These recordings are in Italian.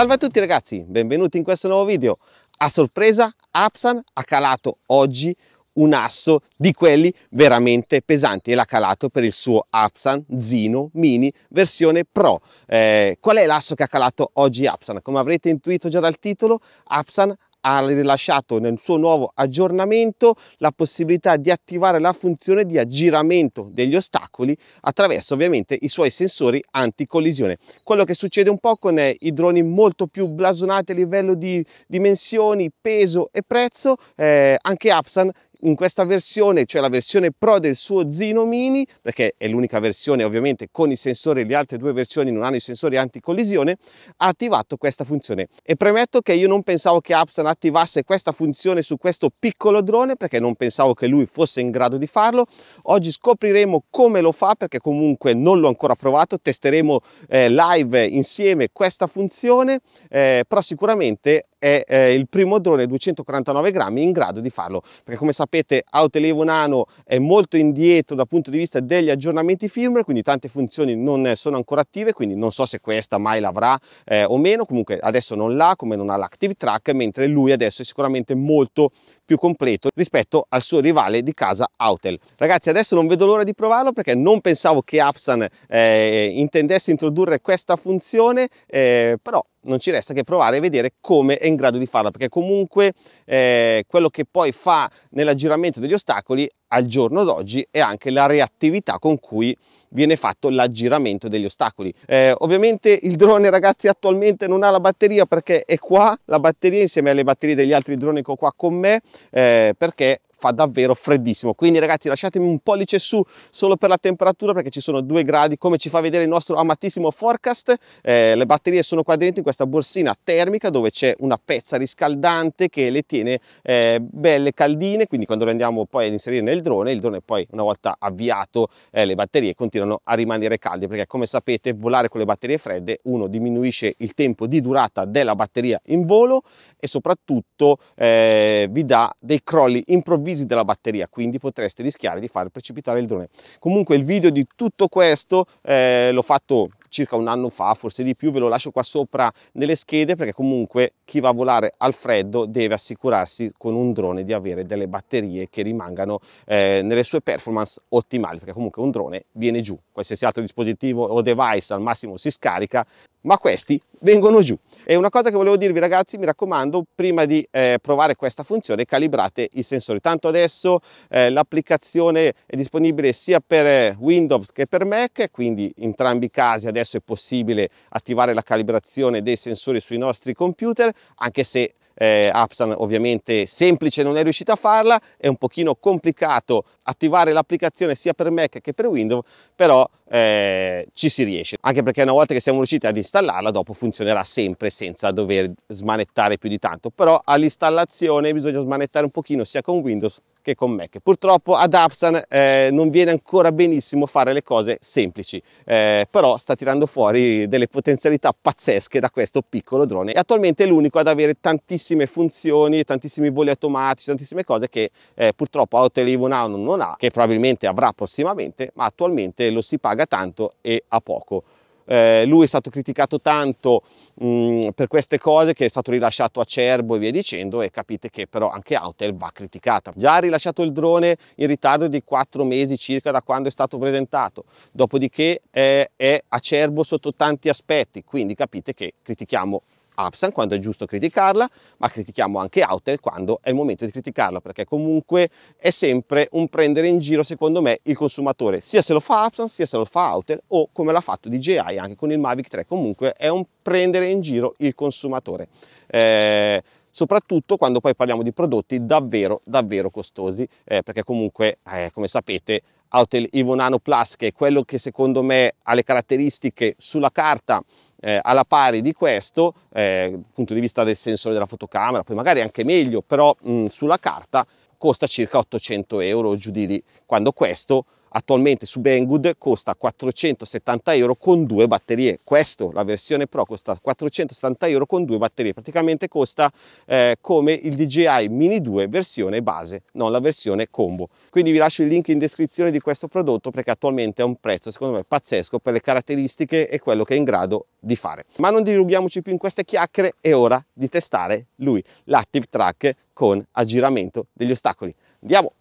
Salve a tutti ragazzi, benvenuti in questo nuovo video. A sorpresa, Apsan ha calato oggi un asso di quelli veramente pesanti e l'ha calato per il suo Apsan Zino Mini versione Pro. Eh, qual è l'asso che ha calato oggi Apsan? Come avrete intuito già dal titolo, Apsan ha rilasciato nel suo nuovo aggiornamento la possibilità di attivare la funzione di aggiramento degli ostacoli attraverso ovviamente i suoi sensori anticollisione. Quello che succede un po' con eh, i droni molto più blasonati a livello di dimensioni, peso e prezzo, eh, anche Apsan in questa versione, cioè la versione Pro del suo Zino Mini, perché è l'unica versione ovviamente con i sensori, le altre due versioni non hanno i sensori anticollisione, ha attivato questa funzione. E premetto che io non pensavo che Apsan attivasse questa funzione su questo piccolo drone, perché non pensavo che lui fosse in grado di farlo. Oggi scopriremo come lo fa, perché comunque non l'ho ancora provato, testeremo eh, live insieme questa funzione, eh, però sicuramente è eh, il primo drone 249 grammi in grado di farlo perché come sapete Autolevo Nano è molto indietro dal punto di vista degli aggiornamenti firmware quindi tante funzioni non sono ancora attive quindi non so se questa mai l'avrà eh, o meno comunque adesso non l'ha come non ha l'active track mentre lui adesso è sicuramente molto più completo rispetto al suo rivale di casa Autel. Ragazzi adesso non vedo l'ora di provarlo perché non pensavo che Apsan eh, intendesse introdurre questa funzione eh, però non ci resta che provare e vedere come è in grado di farla perché comunque eh, quello che poi fa nell'aggiramento degli ostacoli al giorno d'oggi e anche la reattività con cui viene fatto l'aggiramento degli ostacoli. Eh, ovviamente il drone ragazzi attualmente non ha la batteria perché è qua la batteria insieme alle batterie degli altri droni che ho qua con me eh, perché fa davvero freddissimo quindi ragazzi lasciatemi un pollice su solo per la temperatura perché ci sono due gradi come ci fa vedere il nostro amatissimo forecast eh, le batterie sono qua dentro in questa borsina termica dove c'è una pezza riscaldante che le tiene eh, belle caldine quindi quando le andiamo poi ad inserire nel drone il drone poi una volta avviato eh, le batterie continuano a rimanere calde perché come sapete volare con le batterie fredde uno diminuisce il tempo di durata della batteria in volo e soprattutto eh, vi dà dei crolli improvvisi improvvisi della batteria, quindi potreste rischiare di far precipitare il drone. Comunque il video di tutto questo eh, l'ho fatto circa un anno fa, forse di più, ve lo lascio qua sopra nelle schede perché comunque chi va a volare al freddo deve assicurarsi con un drone di avere delle batterie che rimangano eh, nelle sue performance ottimali perché comunque un drone viene giù, qualsiasi altro dispositivo o device al massimo si scarica ma questi vengono giù. E una cosa che volevo dirvi ragazzi, mi raccomando, prima di eh, provare questa funzione calibrate i sensori. Tanto adesso eh, l'applicazione è disponibile sia per eh, Windows che per Mac, quindi entrambi i casi adesso adesso è possibile attivare la calibrazione dei sensori sui nostri computer, anche se eh, Apsan ovviamente semplice non è riuscita a farla, è un pochino complicato attivare l'applicazione sia per Mac che per Windows, però eh, ci si riesce anche perché una volta che siamo riusciti ad installarla dopo funzionerà sempre senza dover smanettare più di tanto però all'installazione bisogna smanettare un pochino sia con Windows che con Mac purtroppo ad Apsan eh, non viene ancora benissimo fare le cose semplici eh, però sta tirando fuori delle potenzialità pazzesche da questo piccolo drone e attualmente è l'unico ad avere tantissime funzioni tantissimi voli automatici tantissime cose che eh, purtroppo Auto Eleven Now non ha che probabilmente avrà prossimamente ma attualmente lo si paga paga tanto e a poco. Eh, lui è stato criticato tanto mh, mm, per queste cose che è stato rilasciato acerbo e via dicendo e capite che però anche Autel va criticata. Già ha rilasciato il drone in ritardo di 4 mesi circa da quando è stato presentato, dopodiché è, eh, è acerbo sotto tanti aspetti, quindi capite che critichiamo Absan quando è giusto criticarla, ma critichiamo anche Autel quando è il momento di criticarla, perché comunque è sempre un prendere in giro, secondo me, il consumatore, sia se lo fa Absan, sia se lo fa Autel, o come l'ha fatto DJI anche con il Mavic 3, comunque è un prendere in giro il consumatore. Eh, soprattutto quando poi parliamo di prodotti davvero davvero costosi eh, perché comunque eh, come sapete Autel Nano Plus che è quello che secondo me ha le caratteristiche sulla carta eh, alla pari di questo, eh, dal punto di vista del sensore della fotocamera, poi magari anche meglio, però mh, sulla carta costa circa 800 euro giù di lì, quando questo attualmente su Banggood costa 470 euro con due batterie questo la versione pro costa 470 euro con due batterie praticamente costa eh, come il DJI Mini 2 versione base non la versione combo quindi vi lascio il link in descrizione di questo prodotto perché attualmente è un prezzo secondo me pazzesco per le caratteristiche e quello che è in grado di fare ma non dilunghiamoci più in queste chiacchiere è ora di testare lui l'Active Track con aggiramento degli ostacoli andiamo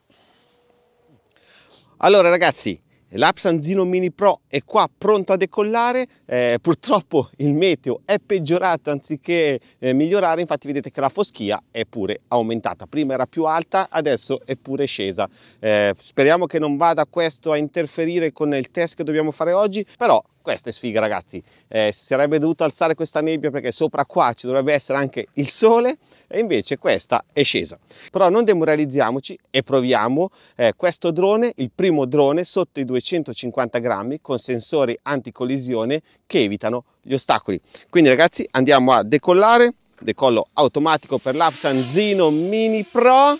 allora ragazzi, l'Apsanzino Mini Pro è qua pronto a decollare, eh, purtroppo il meteo è peggiorato anziché eh, migliorare, infatti vedete che la foschia è pure aumentata, prima era più alta, adesso è pure scesa. Eh, speriamo che non vada questo a interferire con il test che dobbiamo fare oggi, però questa è sfiga ragazzi, eh, si sarebbe dovuto alzare questa nebbia perché sopra qua ci dovrebbe essere anche il sole e invece questa è scesa. Però non demoralizziamoci e proviamo eh, questo drone, il primo drone sotto i 250 grammi con sensori anticollisione che evitano gli ostacoli. Quindi ragazzi andiamo a decollare, decollo automatico per l'Apsan Zino Mini Pro.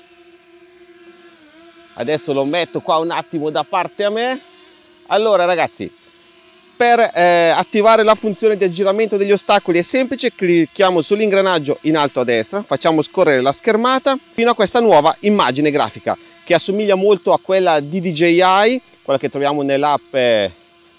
Adesso lo metto qua un attimo da parte a me. Allora ragazzi, per eh, attivare la funzione di aggiramento degli ostacoli è semplice, clicchiamo sull'ingranaggio in alto a destra, facciamo scorrere la schermata fino a questa nuova immagine grafica che assomiglia molto a quella di DJI, quella che troviamo nell'app eh,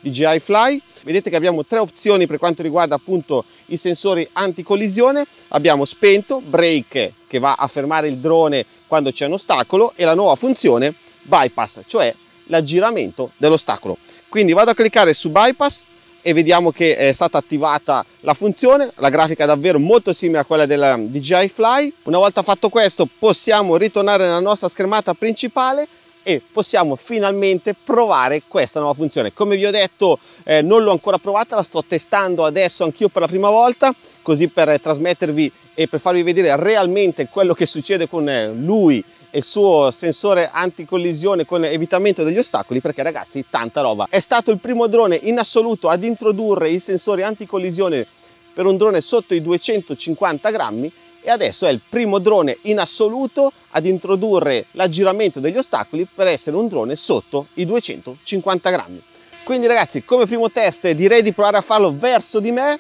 DJI Fly. Vedete che abbiamo tre opzioni per quanto riguarda appunto i sensori anticollisione. Abbiamo spento, brake che va a fermare il drone quando c'è un ostacolo e la nuova funzione bypass, cioè l'aggiramento dell'ostacolo. Quindi vado a cliccare su bypass e vediamo che è stata attivata la funzione, la grafica è davvero molto simile a quella della DJI Fly. Una volta fatto questo possiamo ritornare nella nostra schermata principale e possiamo finalmente provare questa nuova funzione. Come vi ho detto eh, non l'ho ancora provata, la sto testando adesso anch'io per la prima volta, così per trasmettervi e per farvi vedere realmente quello che succede con eh, lui il suo sensore anticollisione con evitamento degli ostacoli perché ragazzi tanta roba. È stato il primo drone in assoluto ad introdurre i sensori anticollisione per un drone sotto i 250 grammi e adesso è il primo drone in assoluto ad introdurre l'aggiramento degli ostacoli per essere un drone sotto i 250 grammi. Quindi ragazzi, come primo test direi di provare a farlo verso di me,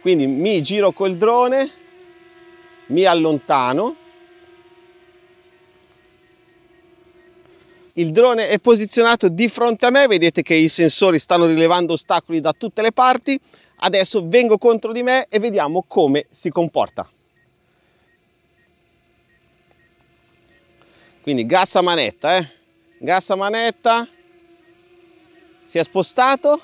quindi mi giro col drone, mi allontano, il drone è posizionato di fronte a me, vedete che i sensori stanno rilevando ostacoli da tutte le parti. Adesso vengo contro di me e vediamo come si comporta. Quindi gas a manetta, eh? gas a manetta, si è spostato.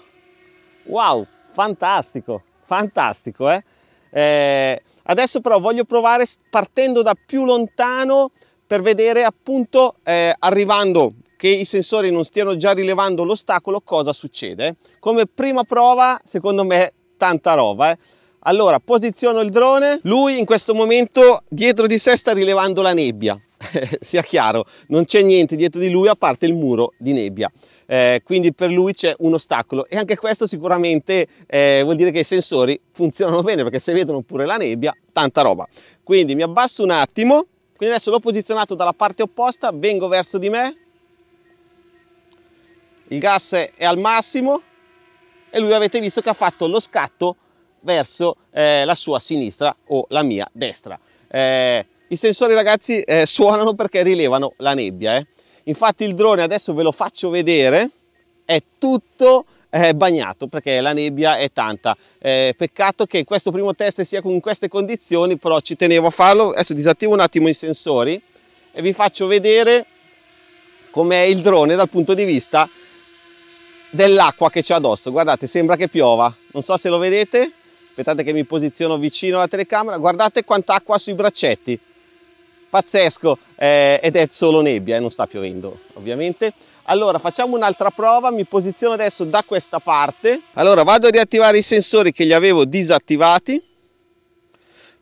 Wow, fantastico, fantastico. Eh? Eh, adesso però voglio provare partendo da più lontano per vedere appunto eh, arrivando che i sensori non stiano già rilevando l'ostacolo cosa succede. Come prima prova secondo me tanta roba. Eh. Allora posiziono il drone, lui in questo momento dietro di sé sta rilevando la nebbia, sia chiaro, non c'è niente dietro di lui a parte il muro di nebbia. Eh, quindi per lui c'è un ostacolo e anche questo sicuramente eh, vuol dire che i sensori funzionano bene perché se vedono pure la nebbia, tanta roba. Quindi mi abbasso un attimo, quindi adesso l'ho posizionato dalla parte opposta, vengo verso di me, il gas è al massimo e lui avete visto che ha fatto lo scatto verso eh, la sua sinistra o la mia destra. Eh, I sensori ragazzi eh, suonano perché rilevano la nebbia. Eh. Infatti il drone adesso ve lo faccio vedere, è tutto eh, bagnato perché la nebbia è tanta. Eh, peccato che questo primo test sia con queste condizioni, però ci tenevo a farlo. Adesso disattivo un attimo i sensori e vi faccio vedere com'è il drone dal punto di vista dell'acqua che c'è addosso. Guardate, sembra che piova. Non so se lo vedete. Aspettate che mi posiziono vicino alla telecamera. Guardate quant'acqua sui braccetti. Pazzesco. Eh, ed è solo nebbia e eh, non sta piovendo, ovviamente. Allora facciamo un'altra prova, mi posiziono adesso da questa parte. Allora vado a riattivare i sensori che li avevo disattivati.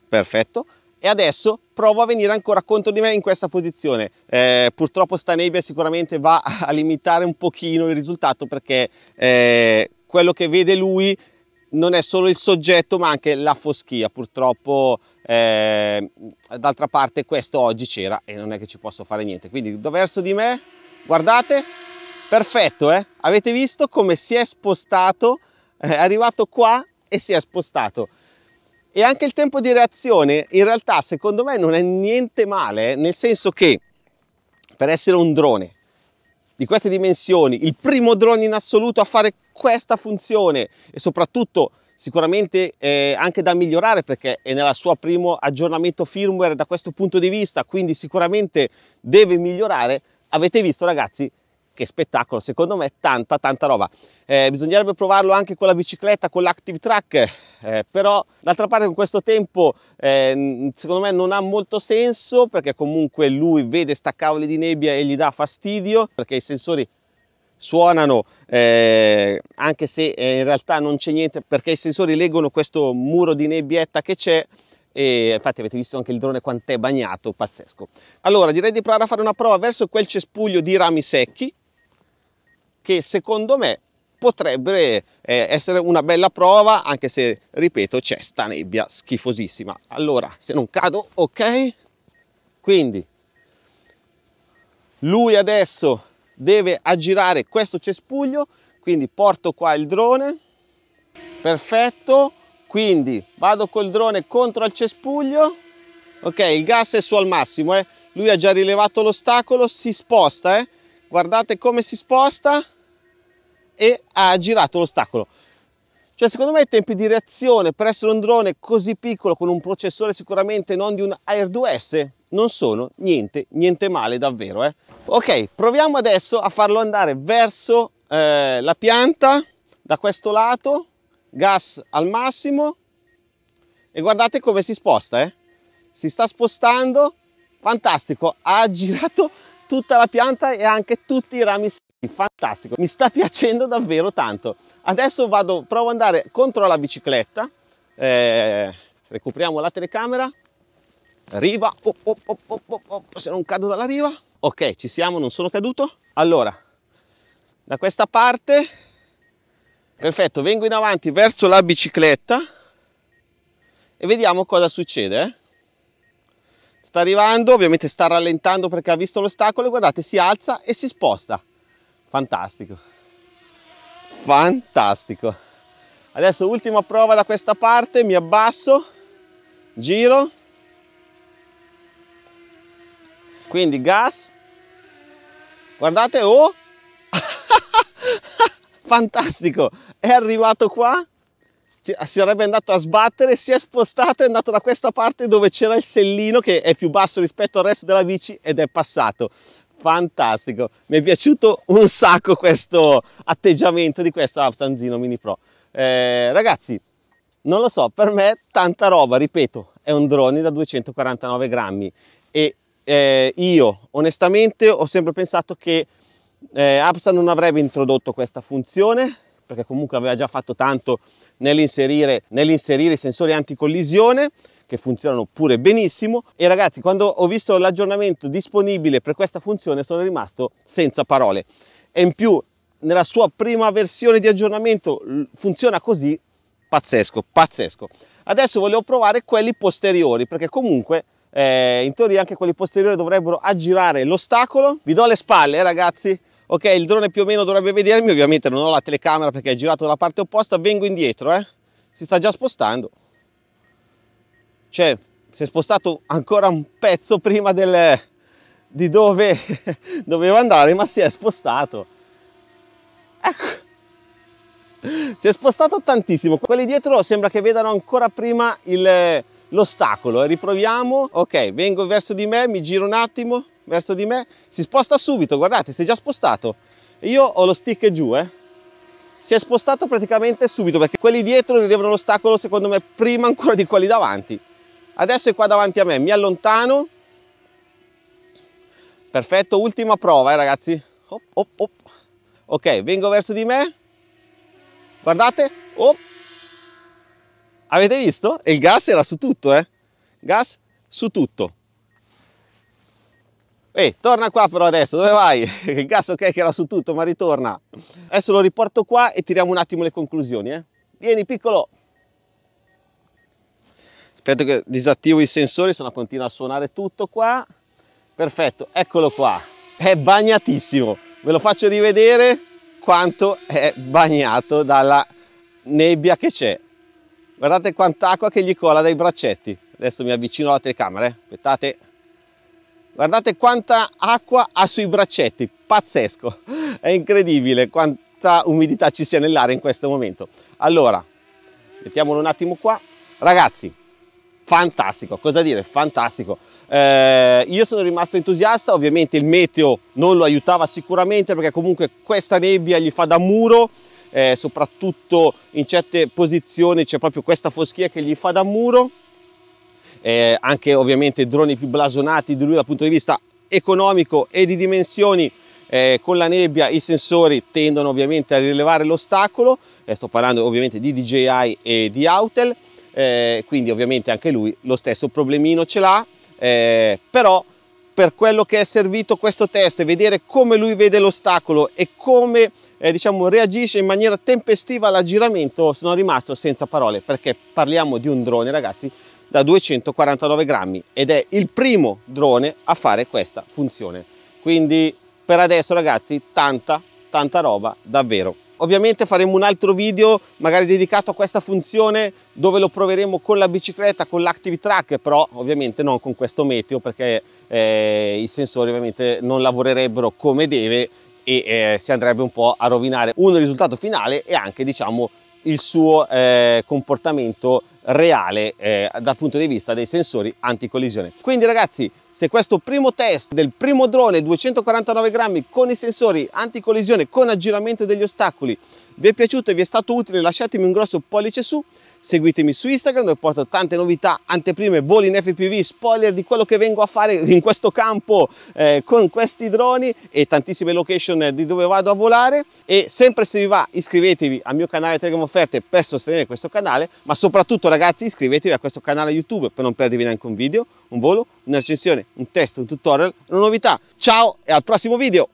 Perfetto. E adesso provo a venire ancora contro di me in questa posizione. Eh, purtroppo sta nebbia sicuramente va a limitare un pochino il risultato perché eh, quello che vede lui non è solo il soggetto ma anche la foschia. Purtroppo eh, d'altra parte questo oggi c'era e non è che ci posso fare niente. Quindi verso di me guardate perfetto eh? avete visto come si è spostato eh, è arrivato qua e si è spostato e anche il tempo di reazione in realtà secondo me non è niente male eh? nel senso che per essere un drone di queste dimensioni il primo drone in assoluto a fare questa funzione e soprattutto sicuramente eh, anche da migliorare perché è nel suo primo aggiornamento firmware da questo punto di vista quindi sicuramente deve migliorare avete visto ragazzi che spettacolo, secondo me tanta tanta roba. Eh, bisognerebbe provarlo anche con la bicicletta, con l'Active Track, eh, però d'altra parte con questo tempo eh, secondo me non ha molto senso perché comunque lui vede sta cavoli di nebbia e gli dà fastidio perché i sensori suonano eh, anche se eh, in realtà non c'è niente perché i sensori leggono questo muro di nebbietta che c'è e infatti avete visto anche il drone quant'è bagnato, pazzesco. Allora direi di provare a fare una prova verso quel cespuglio di rami secchi che secondo me potrebbe eh, essere una bella prova anche se ripeto c'è sta nebbia schifosissima allora se non cado ok quindi lui adesso deve aggirare questo cespuglio quindi porto qua il drone perfetto quindi vado col drone contro al cespuglio, ok il gas è su al massimo, eh. lui ha già rilevato l'ostacolo, si sposta, eh. guardate come si sposta e ha girato l'ostacolo. Cioè secondo me i tempi di reazione per essere un drone così piccolo con un processore sicuramente non di un Air 2S non sono niente, niente male davvero. Eh. Ok, proviamo adesso a farlo andare verso eh, la pianta da questo lato gas al massimo e guardate come si sposta, eh? si sta spostando, fantastico, ha girato tutta la pianta e anche tutti i rami fantastico, mi sta piacendo davvero tanto. Adesso vado, provo ad andare contro la bicicletta, eh, recuperiamo la telecamera, riva, oh, oh, oh, se non cado dalla riva, ok ci siamo, non sono caduto, allora da questa parte Perfetto, vengo in avanti verso la bicicletta e vediamo cosa succede. Eh? Sta arrivando, ovviamente sta rallentando perché ha visto l'ostacolo, guardate, si alza e si sposta. Fantastico. Fantastico. Adesso ultima prova da questa parte, mi abbasso, giro. Quindi gas. Guardate, oh! fantastico, è arrivato qua, si sarebbe andato a sbattere, si è spostato, è andato da questa parte dove c'era il sellino che è più basso rispetto al resto della bici ed è passato. Fantastico, mi è piaciuto un sacco questo atteggiamento di questa Sanzino Mini Pro. Eh, ragazzi, non lo so, per me tanta roba, ripeto, è un drone da 249 grammi e eh, io onestamente ho sempre pensato che eh, Apsa non avrebbe introdotto questa funzione perché comunque aveva già fatto tanto nell'inserire, nell'inserire i sensori anticollisione che funzionano pure benissimo e ragazzi quando ho visto l'aggiornamento disponibile per questa funzione sono rimasto senza parole e in più nella sua prima versione di aggiornamento funziona così pazzesco pazzesco adesso volevo provare quelli posteriori perché comunque eh, in teoria anche quelli posteriori dovrebbero aggirare l'ostacolo vi do le spalle eh, ragazzi ok il drone più o meno dovrebbe vedermi ovviamente non ho la telecamera perché è girato dalla parte opposta vengo indietro eh. si sta già spostando cioè si è spostato ancora un pezzo prima del, di dove doveva andare ma si è spostato ecco si è spostato tantissimo quelli dietro sembra che vedano ancora prima il l'ostacolo e riproviamo. Ok, vengo verso di me, mi giro un attimo, verso di me, si sposta subito, guardate, si è già spostato. Io ho lo stick giù, eh. Si è spostato praticamente subito perché quelli dietro rilevono l'ostacolo secondo me prima ancora di quelli davanti. Adesso è qua davanti a me, mi allontano. Perfetto, ultima prova, eh ragazzi. Op, op, op. Ok, vengo verso di me. Guardate, op, Avete visto? E il gas era su tutto, eh? Gas su tutto. Ehi, torna qua però adesso, dove vai? Il gas ok che era su tutto, ma ritorna. Adesso lo riporto qua e tiriamo un attimo le conclusioni, eh? Vieni piccolo! Aspetto che disattivo i sensori, se no continua a suonare tutto qua. Perfetto, eccolo qua. È bagnatissimo. Ve lo faccio rivedere quanto è bagnato dalla nebbia che c'è guardate quant'acqua che gli cola dai braccetti adesso mi avvicino alla telecamera eh? aspettate guardate quanta acqua ha sui braccetti pazzesco è incredibile quanta umidità ci sia nell'aria in questo momento allora mettiamolo un attimo qua ragazzi fantastico cosa dire fantastico eh, io sono rimasto entusiasta ovviamente il meteo non lo aiutava sicuramente perché comunque questa nebbia gli fa da muro eh, soprattutto in certe posizioni c'è proprio questa foschia che gli fa da muro, eh, anche ovviamente droni più blasonati di lui dal punto di vista economico e di dimensioni, eh, con la nebbia i sensori tendono ovviamente a rilevare l'ostacolo, eh, sto parlando ovviamente di DJI e di Autel, eh, quindi ovviamente anche lui lo stesso problemino ce l'ha, eh, però per quello che è servito questo test, vedere come lui vede l'ostacolo e come eh, diciamo, reagisce in maniera tempestiva all'aggiramento, sono rimasto senza parole perché parliamo di un drone ragazzi da 249 grammi ed è il primo drone a fare questa funzione. Quindi per adesso ragazzi tanta tanta roba davvero. Ovviamente faremo un altro video magari dedicato a questa funzione dove lo proveremo con la bicicletta, con l'Active Track, però ovviamente non con questo meteo perché eh, i sensori ovviamente non lavorerebbero come deve e eh, si andrebbe un po' a rovinare un risultato finale e anche diciamo il suo eh, comportamento reale eh, dal punto di vista dei sensori anticollisione. Quindi ragazzi, se questo primo test del primo drone 249 grammi con i sensori anticollisione con aggiramento degli ostacoli vi è piaciuto e vi è stato utile lasciatemi un grosso pollice su seguitemi su Instagram dove porto tante novità, anteprime, voli in FPV, spoiler di quello che vengo a fare in questo campo eh, con questi droni e tantissime location di dove vado a volare e sempre se vi va iscrivetevi al mio canale Telegram Offerte per sostenere questo canale ma soprattutto ragazzi iscrivetevi a questo canale YouTube per non perdervi neanche un video, un volo, una un test, un tutorial, una novità. Ciao e al prossimo video!